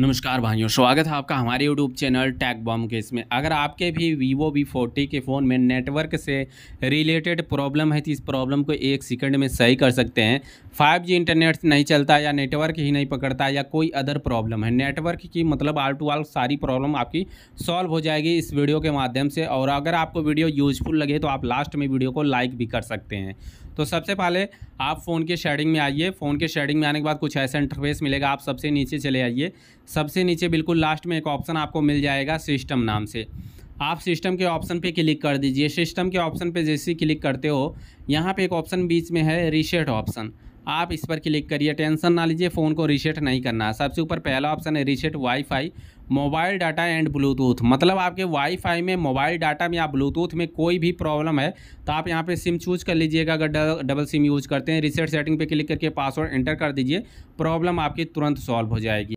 नमस्कार भाइयों स्वागत है आपका हमारे यूट्यूब चैनल टैग बॉम केस में अगर आपके भी वीवो वी फोर्टी के फ़ोन में नेटवर्क से रिलेटेड प्रॉब्लम है तो इस प्रॉब्लम को एक सेकंड में सही कर सकते हैं 5G इंटरनेट नहीं चलता या नेटवर्क ही नहीं पकड़ता या कोई अदर प्रॉब्लम है नेटवर्क की मतलब आल टू आल सारी प्रॉब्लम आपकी सॉल्व हो जाएगी इस वीडियो के माध्यम से और अगर आपको वीडियो यूजफुल लगे तो आप लास्ट में वीडियो को लाइक भी कर सकते हैं तो सबसे पहले आप फ़ोन के शेडिंग में आइए फ़ोन के शेडिंग में आने के बाद कुछ ऐसा इंटरफेस मिलेगा आप सबसे नीचे चले आइए सबसे नीचे बिल्कुल लास्ट में एक ऑप्शन आपको मिल जाएगा सिस्टम नाम से आप सिस्टम के ऑप्शन पे क्लिक कर दीजिए सिस्टम के ऑप्शन पे जैसे ही क्लिक करते हो यहाँ पे एक ऑप्शन बीच में है रीसेट ऑप्शन आप इस पर क्लिक करिए टेंशन ना लीजिए फ़ोन को रीसेट नहीं करना सबसे ऊपर पहला ऑप्शन है reset WiFi mobile data and Bluetooth मतलब आपके वाईफाई में मोबाइल डाटा में या ब्लूटूथ में कोई भी प्रॉब्लम है तो आप यहाँ पे सिम चूज कर लीजिएगा अगर डबल सिम यूज करते हैं रिसेट सेटिंग पे क्लिक करके पासवर्ड एंटर कर दीजिए प्रॉब्लम आपकी तुरंत सॉल्व हो जाएगी